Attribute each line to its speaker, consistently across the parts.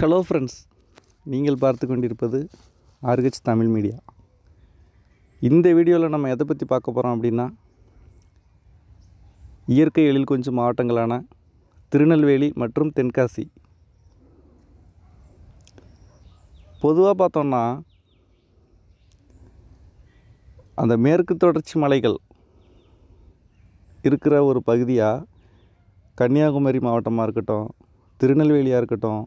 Speaker 1: hello friends நீங்கள் பார்த்து கொண்டிருப்பது ஆர்கச் தமிழ் மீடியா இந்த வீடியோவில் நம்ம எதை பற்றி பார்க்க போகிறோம் அப்படின்னா இயற்கை எழில் கொஞ்சம் மாவட்டங்களான திருநெல்வேலி மற்றும் தென்காசி பொதுவாக பார்த்தோம்னா அந்த மேற்கு தொடர்ச்சி மலைகள் இருக்கிற ஒரு பகுதியாக கன்னியாகுமரி மாவட்டமாக இருக்கட்டும் திருநெல்வேலியாக இருக்கட்டும்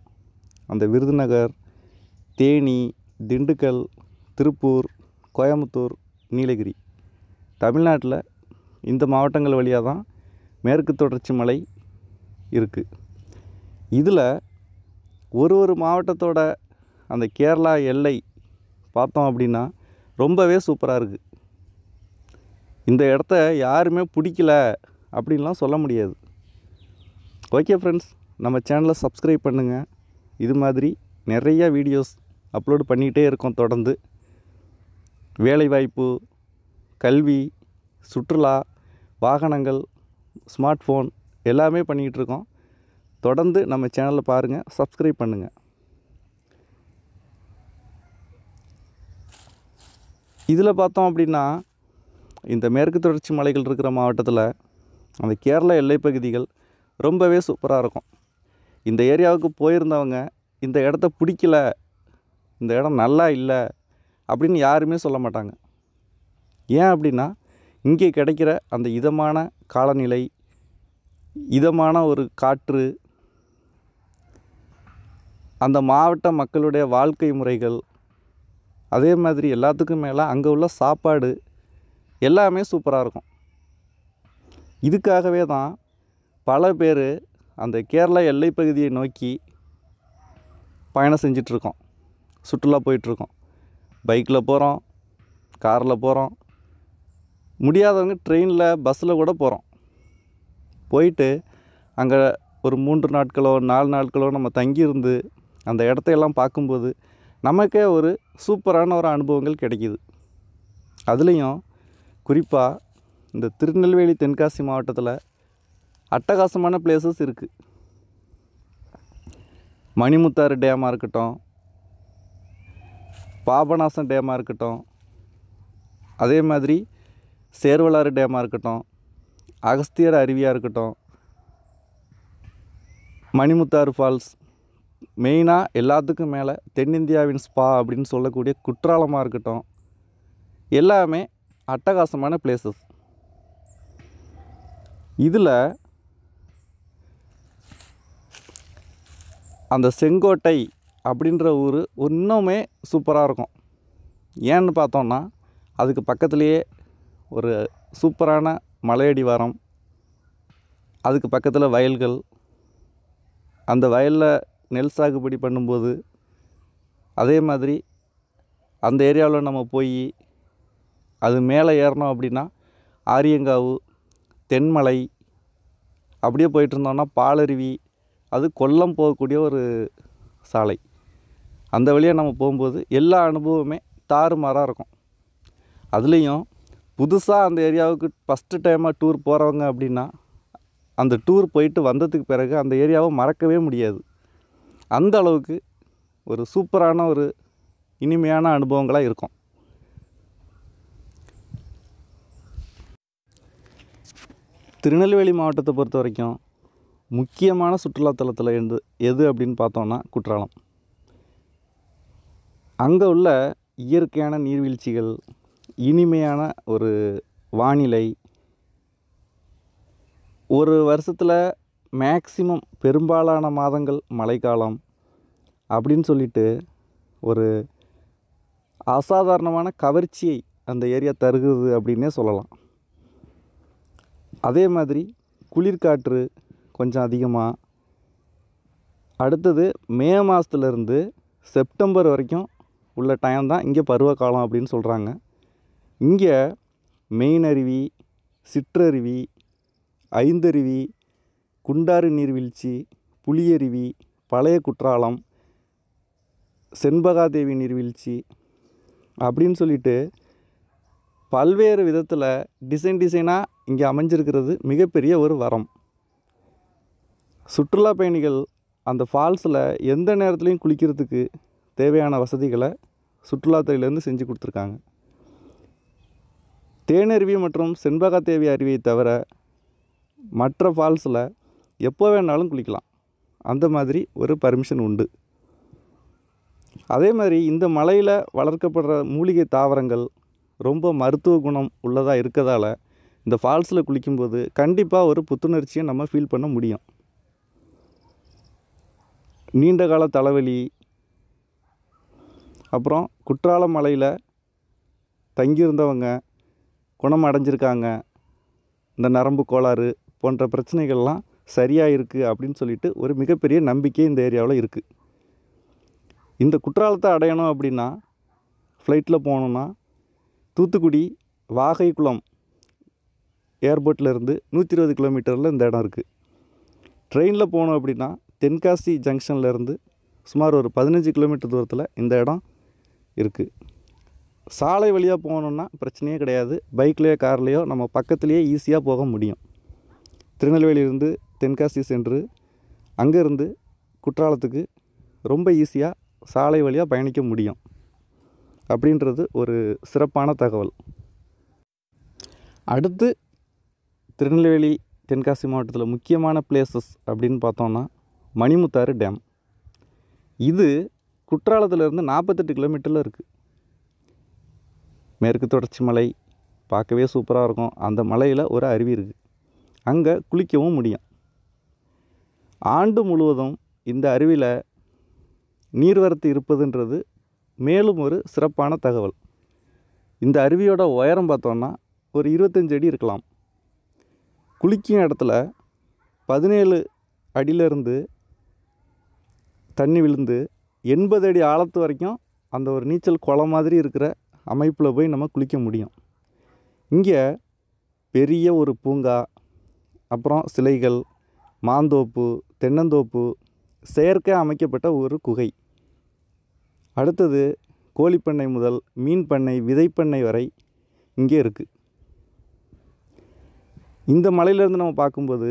Speaker 1: அந்த விருதுநகர் தேனி திண்டுக்கல் திருப்பூர் கோயம்புத்தூர் நீலகிரி தமிழ்நாட்டில் இந்த மாவட்டங்கள் வழியாக தான் மேற்கு தொடர்ச்சி மலை இருக்குது இதில் ஒரு ஒரு மாவட்டத்தோட அந்த கேரளா எல்லை பார்த்தோம் அப்படின்னா ரொம்பவே சூப்பராக இருக்குது இந்த இடத்த யாருமே பிடிக்கல அப்படின்லாம் சொல்ல முடியாது ஓகே ஃப்ரெண்ட்ஸ் நம்ம சேனலை சப்ஸ்கிரைப் பண்ணுங்கள் இது மாதிரி நிறைய வீடியோஸ் அப்லோடு பண்ணிகிட்டே இருக்கோம் தொடர்ந்து வேலைவாய்ப்பு கல்வி சுற்றுலா வாகனங்கள் ஸ்மார்ட் ஃபோன் எல்லாமே பண்ணிகிட்ருக்கோம் தொடர்ந்து நம்ம சேனலை பாருங்கள் சப்ஸ்கிரைப் பண்ணுங்கள் இதில் பார்த்தோம் அப்படின்னா இந்த மேற்கு தொடர்ச்சி மலைகள் இருக்கிற மாவட்டத்தில் அந்த கேரளா எல்லைப்பகுதிகள் ரொம்பவே சூப்பராக இருக்கும் இந்த ஏரியாவுக்கு போயிருந்தவங்க இந்த இடத்த பிடிக்கல இந்த இடம் நல்லா இல்லை அப்படின்னு யாருமே சொல்ல மாட்டாங்க ஏன் அப்படின்னா இங்கே கிடைக்கிற அந்த இதமான காலநிலை இதமான ஒரு காற்று அந்த மாவட்ட மக்களுடைய வாழ்க்கை முறைகள் அதே மாதிரி எல்லாத்துக்கும் மேலே அங்கே உள்ள சாப்பாடு எல்லாமே சூப்பராக இருக்கும் இதுக்காகவே தான் பல பேர் அந்த கேரளா எல்லைப்பகுதியை நோக்கி பயணம் செஞ்சிட்ருக்கோம் சுற்றுலா போயிட்டுருக்கோம் பைக்கில் போகிறோம் காரில் போகிறோம் முடியாதவங்க ட்ரெயினில் பஸ்ஸில் கூட போகிறோம் போயிட்டு அங்கே ஒரு மூன்று நாட்களோ நாலு நாட்களோ நம்ம தங்கியிருந்து அந்த இடத்தையெல்லாம் பார்க்கும்போது நமக்கே ஒரு சூப்பரான ஒரு அனுபவங்கள் கிடைக்கிது அதுலேயும் குறிப்பாக இந்த திருநெல்வேலி தென்காசி மாவட்டத்தில் அட்டகாசமான பிளேசஸ் இருக்குது மணிமுத்தாறு டேமாக இருக்கட்டும் பாபநாசம் டேமாக இருக்கட்டும் அதே மாதிரி சேர்வலாறு டேமாக இருக்கட்டும் அகஸ்தியர் அருவியாக இருக்கட்டும் மணிமுத்தாறு ஃபால்ஸ் மெயினாக எல்லாத்துக்கும் மேலே தென்னிந்தியாவின் ஸ்பா அப்படின்னு சொல்லக்கூடிய குற்றாலமாக இருக்கட்டும் எல்லாமே அட்டகாசமான பிளேசஸ் இதில் அந்த செங்கோட்டை அப்படின்ற ஊர் இன்னுமே சூப்பராக இருக்கும் ஏன்னு பார்த்தோன்னா அதுக்கு பக்கத்துலேயே ஒரு சூப்பரான மலையடிவாரம் அதுக்கு பக்கத்தில் வயல்கள் அந்த வயலில் நெல் சாகுபடி பண்ணும்போது அதே மாதிரி அந்த ஏரியாவில் நம்ம போய் அது மேலே ஏறினோம் அப்படின்னா ஆரியங்காவு தென்மலை அப்படியே போயிட்டு பாலருவி அது கொல்லம் போகக்கூடிய ஒரு சாலை அந்த வழியாக நம்ம போகும்போது எல்லா அனுபவமே தாறுமாறாக இருக்கும் அதுலேயும் புதுசாக அந்த ஏரியாவுக்கு ஃபஸ்ட்டு டைமாக டூர் போகிறவங்க அப்படின்னா அந்த டூர் போயிட்டு வந்ததுக்கு பிறகு அந்த ஏரியாவை மறக்கவே முடியாது அந்த அளவுக்கு ஒரு சூப்பரான ஒரு இனிமையான அனுபவங்களாக இருக்கும் திருநெல்வேலி மாவட்டத்தை பொறுத்த வரைக்கும் முக்கியமான சுற்றுலாத்தலத்தில் இருந்து எது அப்படின்னு பார்த்தோன்னா குற்றாலம் அங்கே உள்ள இயற்கையான நீர்வீழ்ச்சிகள் இனிமையான ஒரு வானிலை ஒரு வருஷத்தில் மேக்சிமம் பெரும்பாலான மாதங்கள் மழைக்காலம் அப்படின்னு சொல்லிட்டு ஒரு அசாதாரணமான கவர்ச்சியை அந்த ஏரியா தருகிறது அப்படின்னே சொல்லலாம் அதே மாதிரி குளிர்காற்று கொஞ்சம் அதிகமாக அடுத்தது மே மாதத்துலேருந்து செப்டம்பர் வரைக்கும் உள்ள டைம் தான் இங்கே பருவ காலம் அப்படின்னு சொல்கிறாங்க இங்கே மெயினருவி சிற்றருவி ஐந்தருவி குண்டாறு நீர்வீழ்ச்சி புளியருவி பழைய குற்றாலம் செண்பகாதேவி நீர்வீழ்ச்சி அப்படின்னு சொல்லிட்டு பல்வேறு விதத்தில் டிசைன் டிசைனாக இங்கே அமைஞ்சிருக்கிறது மிகப்பெரிய ஒரு வரம் சுற்றுலா பயணிகள் அந்த ஃபால்ஸில் எந்த நேரத்துலையும் குளிக்கிறதுக்கு தேவையான வசதிகளை சுற்றுலாத்துறையிலேருந்து செஞ்சு கொடுத்துருக்காங்க தேனருவி மற்றும் செண்பகாதேவி அருவியை தவிர மற்ற ஃபால்ஸில் எப்போ வேணாலும் குளிக்கலாம் அந்த மாதிரி ஒரு பர்மிஷன் உண்டு அதே மாதிரி இந்த மலையில் வளர்க்கப்படுற மூலிகை தாவரங்கள் ரொம்ப மருத்துவ குணம் உள்ளதாக இருக்கிறதால இந்த ஃபால்ஸில் குளிக்கும்போது கண்டிப்பாக ஒரு புத்துணர்ச்சியை நம்ம ஃபீல் பண்ண முடியும் நீண்டகால தலைவலி அப்புறம் குற்றாலம் மலையில் தங்கியிருந்தவங்க குணம் அடைஞ்சிருக்காங்க இந்த நரம்பு கோளாறு போன்ற பிரச்சனைகள்லாம் சரியாக இருக்குது அப்படின்னு சொல்லிட்டு ஒரு மிகப்பெரிய நம்பிக்கை இந்த ஏரியாவில் இருக்குது இந்த குற்றாலத்தை அடையணும் அப்படின்னா ஃப்ளைட்டில் போகணுன்னா தூத்துக்குடி வாகைக்குளம் ஏர்போர்ட்லேருந்து நூற்றி இருபது கிலோமீட்டரில் இந்த இடம் இருக்குது ட்ரெயினில் போகணும் அப்படின்னா தென்காசி ஜங்ஷன்லேருந்து சுமார் ஒரு பதினஞ்சு கிலோமீட்டர் தூரத்தில் இந்த இடம் இருக்குது சாலை வழியாக போகணுன்னா பிரச்சனையே கிடையாது பைக்லேயோ கார்லேயோ நம்ம பக்கத்துலேயே ஈஸியாக போக முடியும் திருநெல்வேலியிலிருந்து தென்காசி சென்று அங்கேருந்து குற்றாலத்துக்கு ரொம்ப ஈஸியாக சாலை வழியாக பயணிக்க முடியும் அப்படின்றது ஒரு சிறப்பான தகவல் அடுத்து திருநெல்வேலி தென்காசி மாவட்டத்தில் முக்கியமான பிளேசஸ் அப்படின்னு பார்த்தோன்னா மணிமுத்தாறு டேம் இது குற்றாலத்திலேருந்து நாற்பத்தெட்டு கிலோமீட்டரில் இருக்குது மேற்கு தொடர்ச்சி மலை பார்க்கவே சூப்பராக இருக்கும் அந்த மலையில் ஒரு அருவி இருக்குது அங்கே குளிக்கவும் முடியும் ஆண்டு முழுவதும் இந்த அருவியில் நீர்வரத்து இருப்பதுன்றது மேலும் ஒரு சிறப்பான தகவல் இந்த அருவியோட உயரம் பார்த்தோன்னா ஒரு இருபத்தஞ்சு அடி இருக்கலாம் குளிக்கும் இடத்துல பதினேழு அடியிலேருந்து தண்ணி விழுந்து எண்பது அடி ஆழத்து வரைக்கும் அந்த ஒரு நீச்சல் குளம் மாதிரி இருக்கிற அமைப்பில் போய் நம்ம குளிக்க முடியும் இங்கே பெரிய ஒரு பூங்கா அப்புறம் சிலைகள் மாந்தோப்பு தென்னந்தோப்பு செயற்கை அமைக்கப்பட்ட ஒரு குகை அடுத்தது கோழிப்பண்ணை முதல் மீன் பண்ணை விதைப்பண்ணை வரை இங்கே இருக்குது இந்த மலையிலேருந்து நம்ம பார்க்கும்போது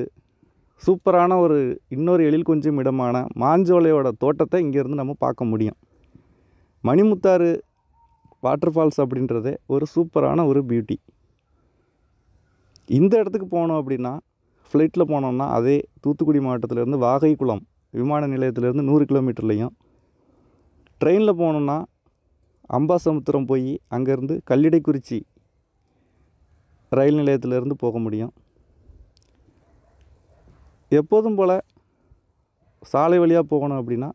Speaker 1: சூப்பரான ஒரு இன்னொரு எழில் கொஞ்சம் இடமான மாஞ்சோலையோட தோட்டத்தை இங்கேருந்து நம்ம பார்க்க முடியும் மணிமுத்தாறு வாட்டர் ஃபால்ஸ் அப்படின்றதே ஒரு சூப்பரான ஒரு பியூட்டி இந்த இடத்துக்கு போனோம் அப்படின்னா ஃப்ளைட்டில் போனோம்னா அதே தூத்துக்குடி மாவட்டத்திலேருந்து வாகைக்குளம் விமான நிலையத்திலேருந்து நூறு கிலோமீட்டர்லேயும் ட்ரெயினில் போனோம்னா அம்பாசமுத்திரம் போய் அங்கேருந்து கல்லிடைக்குறிச்சி ரயில் நிலையத்திலேருந்து போக முடியும் எப்போதும் போல் சாலை வழியாக போகணும் அப்படின்னா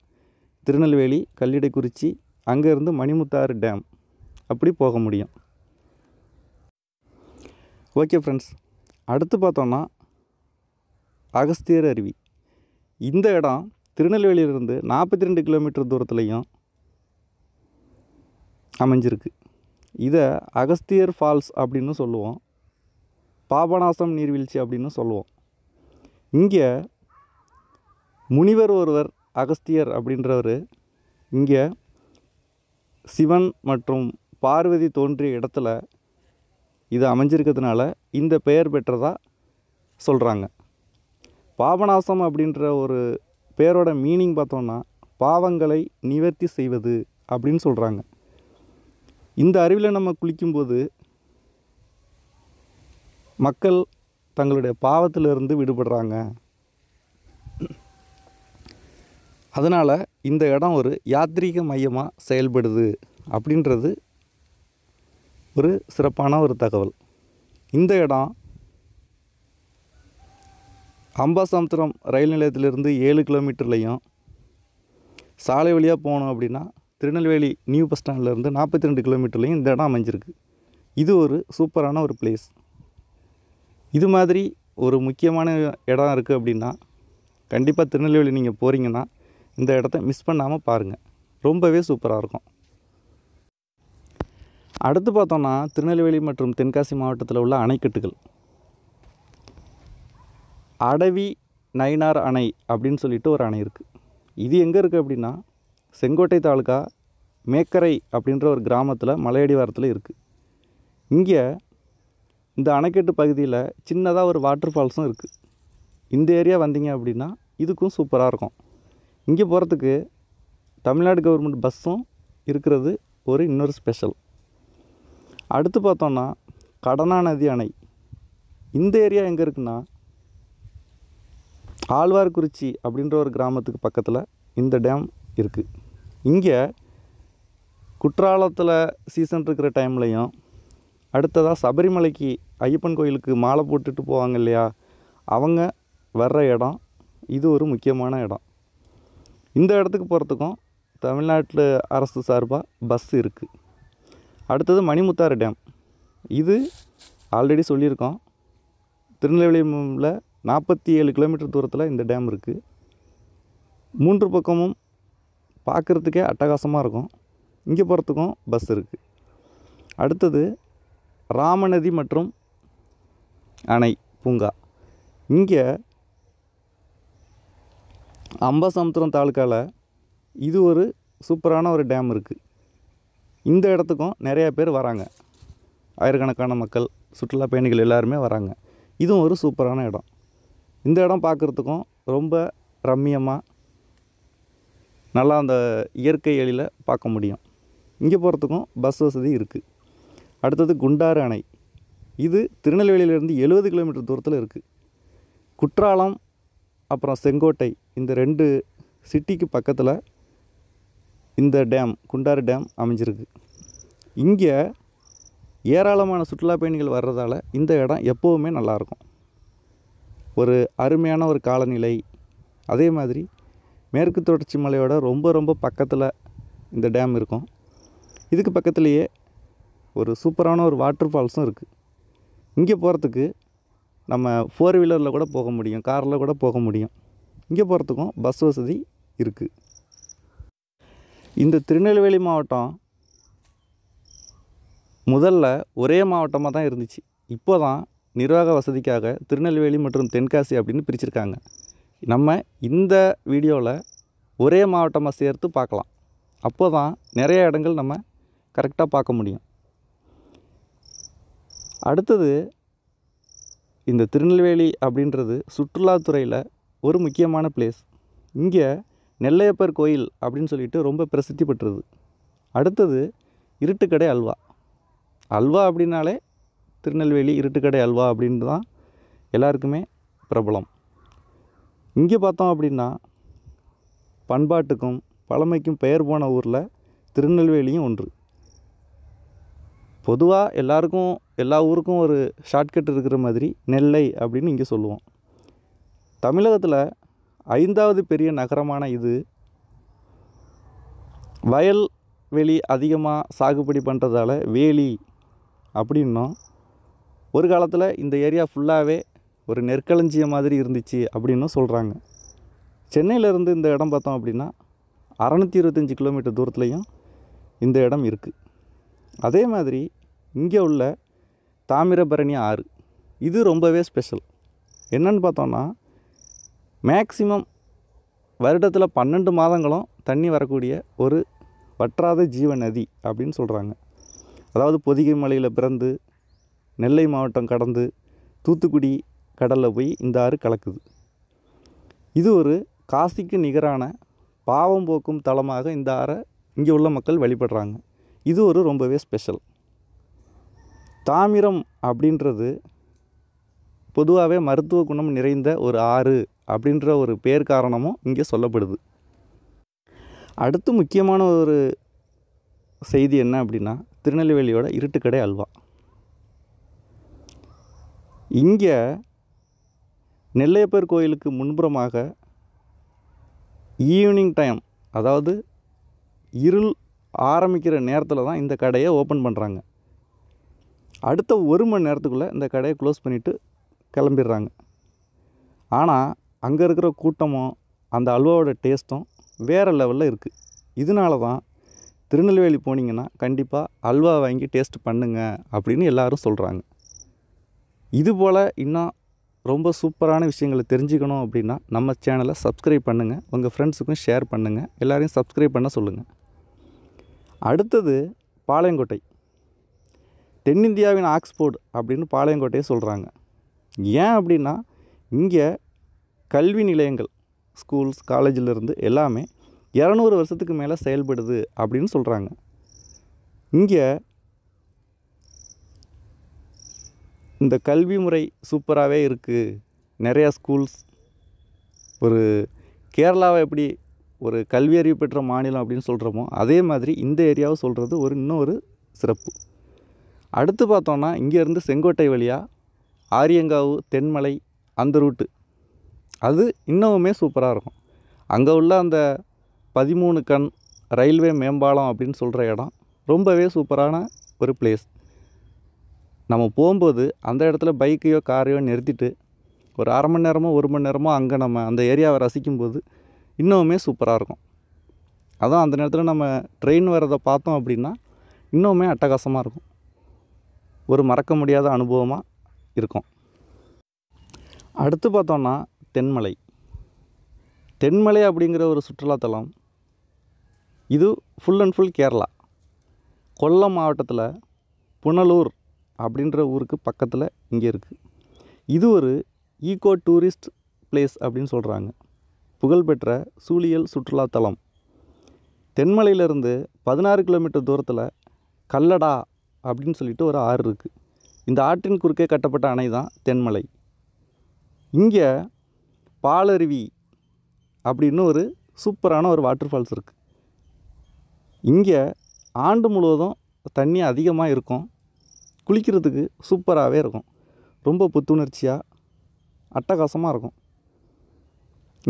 Speaker 1: திருநெல்வேலி கல்லிடைக்குறிச்சி அங்கேருந்து மணிமுத்தாறு டேம் அப்படி போக முடியும் ஓகே ஃப்ரெண்ட்ஸ் அடுத்து பார்த்தோன்னா அகஸ்தியர் அருவி இந்த இடம் திருநெல்வேலியிலிருந்து நாற்பத்தி ரெண்டு கிலோமீட்டர் தூரத்துலையும் அமைஞ்சிருக்கு இதை அகஸ்தியர் ஃபால்ஸ் அப்படின்னு சொல்லுவோம் பாபநாசம் நீர்வீழ்ச்சி அப்படின்னு சொல்லுவோம் இங்கே முனிவர் ஒருவர் அகஸ்தியர் அப்படின்றவர் இங்கே சிவன் மற்றும் பார்வதி தோன்றிய இடத்துல இது அமைஞ்சிருக்கிறதுனால இந்த பெயர் பெற்றதாக சொல்கிறாங்க பாபநாசம் அப்படின்ற ஒரு பேரோட மீனிங் பார்த்தோன்னா பாவங்களை நிவர்த்தி செய்வது அப்படின்னு சொல்கிறாங்க இந்த அறிவில் நம்ம குளிக்கும்போது மக்கள் தங்களுடைய பாவத்திலிருந்து விடுபடுறாங்க அதனால் இந்த இடம் ஒரு யாத்ரீக மையமாக செயல்படுது அப்படின்றது ஒரு சிறப்பான ஒரு தகவல் இந்த இடம் அம்பாசமுத்திரம் ரயில் நிலையத்திலிருந்து ஏழு கிலோமீட்டர்லேயும் சாலை வழியாக போகணும் அப்படின்னா திருநெல்வேலி நியூ பஸ் ஸ்டாண்ட்லேருந்து நாற்பத்தி ரெண்டு கிலோமீட்டர்லேயும் இந்த இடம் அமைஞ்சிருக்கு இது ஒரு சூப்பரான ஒரு பிளேஸ் இது மாதிரி ஒரு முக்கியமான இடம் இருக்குது அப்படின்னா கண்டிப்பாக திருநெல்வேலி நீங்கள் போகிறீங்கன்னா இந்த இடத்த மிஸ் பண்ணாமல் பாருங்கள் ரொம்பவே சூப்பராக இருக்கும் அடுத்து பார்த்தோன்னா திருநெல்வேலி மற்றும் தென்காசி மாவட்டத்தில் உள்ள அணைக்கட்டுகள் அடவி நயினார் அணை அப்படின்னு சொல்லிட்டு ஒரு அணை இருக்குது இது எங்கே இருக்குது அப்படின்னா செங்கோட்டை தாலுக்கா மேக்கரை அப்படின்ற ஒரு கிராமத்தில் மலையடிவாரத்தில் இருக்குது இங்கே இந்த அணைக்கட்டு பகுதியில் சின்னதாக ஒரு வாட்டர் ஃபால்ஸும் இருக்குது இந்த ஏரியா வந்தீங்க அப்படின்னா இதுக்கும் சூப்பராக இருக்கும் இங்கே போகிறதுக்கு தமிழ்நாடு கவர்மெண்ட் பஸ்ஸும் இருக்கிறது ஒரு இன்னொரு ஸ்பெஷல் அடுத்து பார்த்தோன்னா கடனா நதி அணை இந்த ஏரியா எங்கே இருக்குன்னா ஆழ்வார்குறிச்சி அப்படின்ற ஒரு கிராமத்துக்கு பக்கத்தில் இந்த டேம் இருக்குது இங்கே குற்றாலத்தில் சீசன் இருக்கிற டைம்லையும் அடுத்ததாக சபரிமலைக்கு ஐயப்பன் கோயிலுக்கு மாலை போட்டுட்டு போவாங்க இல்லையா அவங்க வர்ற இடம் இது ஒரு முக்கியமான இடம் இந்த இடத்துக்கு போகிறதுக்கும் தமிழ்நாட்டில் அரசு சார்பாக பஸ் இருக்குது அடுத்தது மணிமுத்தாறு டேம் இது ஆல்ரெடி சொல்லியிருக்கோம் திருநெல்வேலியில் நாற்பத்தி ஏழு கிலோமீட்டர் தூரத்தில் இந்த டேம் இருக்குது மூன்று பக்கமும் பார்க்குறதுக்கே அட்டகாசமாக இருக்கும் இங்கே போகிறதுக்கும் பஸ் இருக்குது அடுத்தது ராமநதி மற்றும் அணை பூங்கா இங்கே அம்பசமுத்திரம் தாலுக்காவில் இது ஒரு சூப்பரான ஒரு டேம் இருக்குது இந்த இடத்துக்கும் நிறையா பேர் வராங்க ஆயிரக்கணக்கான மக்கள் சுற்றுலா பயணிகள் எல்லாருமே வராங்க இதுவும் ஒரு சூப்பரான இடம் இந்த இடம் பார்க்குறதுக்கும் ரொம்ப ரம்மியமாக நல்லா அந்த இயற்கை எழில பார்க்க முடியும் இங்கே போகிறதுக்கும் பஸ் வசதி இருக்குது அடுத்தது குண்டாறு அணை இது திருநெல்வேலியிலேருந்து எழுபது கிலோமீட்டர் தூரத்தில் இருக்குது குற்றாலம் அப்புறம் செங்கோட்டை இந்த ரெண்டு சிட்டிக்கு பக்கத்தில் இந்த டேம் குண்டாறு டேம் அமைஞ்சிருக்கு இங்கே ஏராளமான சுற்றுலா பயணிகள் வர்றதால இந்த இடம் எப்போவுமே நல்லாயிருக்கும் ஒரு அருமையான ஒரு காலநிலை அதே மாதிரி மேற்கு தொடர்ச்சி மலையோட ரொம்ப ரொம்ப பக்கத்தில் இந்த டேம் இருக்கும் இதுக்கு பக்கத்துலேயே ஒரு சூப்பரான ஒரு வாட்டர் ஃபால்ஸும் இருக்குது இங்கே போகிறதுக்கு நம்ம ஃபோர் வீலரில் கூட போக முடியும் காரில் கூட போக முடியும் இங்கே போகிறதுக்கும் பஸ் வசதி இருக்குது இந்த திருநெல்வேலி மாவட்டம் முதல்ல ஒரே மாவட்டமாக தான் இருந்துச்சு இப்போ தான் நிர்வாக வசதிக்காக திருநெல்வேலி மற்றும் தென்காசி அப்படின்னு பிரிச்சுருக்காங்க நம்ம இந்த வீடியோவில் ஒரே மாவட்டமாக சேர்த்து பார்க்கலாம் அப்போ தான் நிறைய இடங்கள் நம்ம கரெக்டாக பார்க்க முடியும் அடுத்தது இந்த திருநெல்வேலி அப்படின்றது சுற்றுலாத்துறையில் ஒரு முக்கியமான பிளேஸ் இங்கே நெல்லையப்பர் கோயில் அப்படின்னு சொல்லிட்டு ரொம்ப பிரசித்தி பெற்றது அடுத்தது இருட்டுக்கடை அல்வா அல்வா அப்படின்னாலே திருநெல்வேலி இருட்டுக்கடை அல்வா அப்படின்ட்டு தான் எல்லாருக்குமே பிரபலம் இங்கே பார்த்தோம் அப்படின்னா பண்பாட்டுக்கும் பழமைக்கும் பெயர் போன ஊரில் திருநெல்வேலியும் ஒன்று பொதுவாக எல்லாருக்கும் எல்லா ஊருக்கும் ஒரு ஷார்ட்கட் இருக்கிற மாதிரி நெல்லை அப்படின்னு இங்கே சொல்லுவோம் தமிழகத்தில் ஐந்தாவது பெரிய நகரமான இது வயல் வெளி அதிகமாக சாகுபடி பண்ணுறதால வேலி அப்படின்னும் ஒரு காலத்தில் இந்த ஏரியா ஃபுல்லாகவே ஒரு நெற்களஞ்சிய மாதிரி இருந்துச்சு அப்படின்னும் சொல்கிறாங்க சென்னையிலேருந்து இந்த இடம் பார்த்தோம் அப்படின்னா அறநூற்றி இருபத்தஞ்சி கிலோமீட்டர் தூரத்துலையும் இந்த இடம் இருக்குது அதே மாதிரி இங்கே உள்ள தாமிரபரணி ஆறு இது ரொம்பவே ஸ்பெஷல் என்னென்னு பார்த்தோன்னா மேக்சிமம் வருடத்தில் பன்னெண்டு மாதங்களும் தண்ணி வரக்கூடிய ஒரு வற்றாத ஜீவ நதி அப்படின்னு சொல்கிறாங்க அதாவது பொதிகை மலையில் பிறந்து நெல்லை மாவட்டம் கடந்து தூத்துக்குடி கடலில் போய் இந்த ஆறு கலக்குது இது ஒரு காசிக்கு நிகரான பாவம் போக்கும் தளமாக இந்த ஆறை இங்கே உள்ள மக்கள் வழிபடுறாங்க இது ஒரு ரொம்பவே ஸ்பெஷல் தாமிரம் அப்படின்றது பொதுவாகவே மருத்துவ குணம் நிறைந்த ஒரு ஆறு அப்படின்ற ஒரு பேர் காரணமும் இங்கே சொல்லப்படுது அடுத்து முக்கியமான ஒரு செய்தி என்ன அப்படின்னா திருநெல்வேலியோட இருட்டுக்கடை அல்வா இங்கே நெல்லையப்பர் கோயிலுக்கு முன்புறமாக ஈவினிங் டைம் அதாவது இருள் ஆரம்பிக்கிற நேரத்தில் தான் இந்த கடையை ஓப்பன் பண்ணுறாங்க அடுத்த ஒரு மணி நேரத்துக்குள்ளே இந்த கடையை க்ளோஸ் பண்ணிவிட்டு கிளம்பிடுறாங்க ஆனால் அங்கே இருக்கிற கூட்டமும் அந்த அல்வாவோட டேஸ்ட்டும் வேறு லெவலில் இருக்குது இதனால தான் திருநெல்வேலி போனீங்கன்னா கண்டிப்பாக அல்வா வாங்கி டேஸ்ட் பண்ணுங்கள் அப்படின்னு எல்லோரும் சொல்கிறாங்க இதுபோல் இன்னும் ரொம்ப சூப்பரான விஷயங்களை தெரிஞ்சுக்கணும் அப்படின்னா நம்ம சேனலை சப்ஸ்கிரைப் பண்ணுங்கள் உங்கள் ஃப்ரெண்ட்ஸுக்கும் ஷேர் பண்ணுங்கள் எல்லோரையும் சப்ஸ்கிரைப் பண்ண சொல்லுங்கள் அடுத்தது பாளையங்கோட்டை தென்னிந்தியாவின் ஆக்ஸ்போர்ட் அப்படின்னு பாளையங்கோட்டையை சொல்கிறாங்க ஏன் அப்படின்னா இங்கே கல்வி நிலையங்கள் ஸ்கூல்ஸ் காலேஜிலிருந்து எல்லாமே இரநூறு வருஷத்துக்கு மேலே செயல்படுது அப்படின்னு சொல்கிறாங்க இங்கே இந்த கல்வி முறை சூப்பராகவே இருக்குது நிறையா ஸ்கூல்ஸ் ஒரு கேரளாவை எப்படி ஒரு கல்வியறிவு பெற்ற மாநிலம் அப்படின்னு சொல்கிறோமோ அதே மாதிரி இந்த ஏரியாவை சொல்கிறது ஒரு இன்னொரு சிறப்பு அடுத்து பார்த்தோன்னா இங்கேருந்து செங்கோட்டை வழியாக ஆரியங்காவு தென்மலை அந்த ரூட்டு அது இன்னமுமே சூப்பராக இருக்கும் அங்கே உள்ள அந்த பதிமூணு கண் ரயில்வே மேம்பாலம் அப்படின்னு சொல்கிற இடம் ரொம்பவே சூப்பரான ஒரு பிளேஸ் நம்ம போகும்போது அந்த இடத்துல பைக்கையோ காரையோ நிறுத்திட்டு ஒரு அரை மணி நேரமோ ஒரு மணி நேரமோ அங்கே நம்ம அந்த ஏரியாவை ரசிக்கும்போது இன்னுமே சூப்பராக இருக்கும் அதுவும் அந்த நேரத்தில் நம்ம ட்ரெயின் வர்றதை பார்த்தோம் அப்படின்னா இன்னுமே அட்டகாசமாக இருக்கும் ஒரு மறக்க முடியாத அனுபவமாக இருக்கும் அடுத்து பார்த்தோன்னா தென்மலை தென்மலை அப்படிங்கிற ஒரு சுற்றுலாத்தலம் இது full and full Kerala Kollam மாவட்டத்தில் புனலூர் அப்படின்ற ஊருக்கு பக்கத்தில் இங்கே இருக்குது இது ஒரு ஈகோ டூரிஸ்ட் ப்ளேஸ் அப்படின்னு சொல்கிறாங்க புகழ்பெற்ற சூழியல் சுற்றுலாத்தலம் தென்மலையிலேருந்து பதினாறு கிலோமீட்டர் தூரத்தில் கல்லடா அப்படின்னு சொல்லிட்டு ஒரு ஆறு இருக்குது இந்த ஆற்றின் குறுக்கே கட்டப்பட்ட அணை தான் தென்மலை இங்கே பாலருவி அப்படின்னு ஒரு சூப்பரான ஒரு வாட்டர் ஃபால்ஸ் இருக்குது இங்கே ஆண்டு முழுவதும் தண்ணி அதிகமாக இருக்கும் குளிக்கிறதுக்கு சூப்பராகவே இருக்கும் ரொம்ப புத்துணர்ச்சியாக அட்டகாசமாக இருக்கும்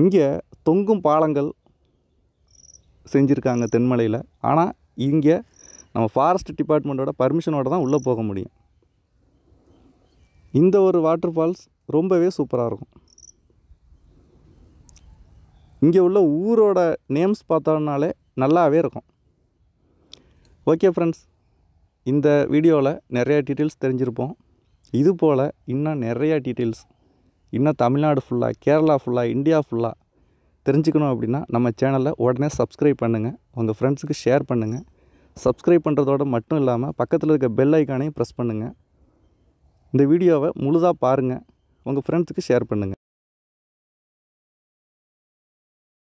Speaker 1: இங்கே தொங்கும் பாலங்கள் செஞ்சுருக்காங்க தென்மலையில் ஆனால் இங்கே நம்ம ஃபாரஸ்ட் டிபார்ட்மெண்ட்டோட பர்மிஷனோட தான் உள்ளே போக முடியும் இந்த ஒரு வாட்டர் ஃபால்ஸ் ரொம்பவே சூப்பராக இருக்கும் இங்கே உள்ள ஊரோட நேம்ஸ் பார்த்தோன்னாலே நல்லாவே இருக்கும் ஓகே ஃப்ரெண்ட்ஸ் இந்த வீடியோவில் நிறையா டீட்டெயில்ஸ் தெரிஞ்சிருப்போம் இது போல் இன்னும் நிறையா டீட்டெயில்ஸ் இன்னும் தமிழ்நாடு ஃபுல்லாக கேரளா ஃபுல்லாக இந்தியா ஃபுல்லாக தெரிஞ்சுக்கணும் அப்படின்னா நம்ம சேனலை உடனே சப்ஸ்கிரைப் பண்ணுங்கள் உங்கள் ஃப்ரெண்ட்ஸுக்கு ஷேர் பண்ணுங்கள் சப்ஸ்கிரைப் பண்ணுறதோடு மட்டும் இல்லாமல் பக்கத்தில் இருக்க பெல் ஐக்கானையும் ப்ரெஸ் பண்ணுங்கள் இந்த வீடியோவை முழுதாக பாருங்கள் உங்கள் ஃப்ரெண்ட்ஸுக்கு ஷேர் பண்ணுங்கள்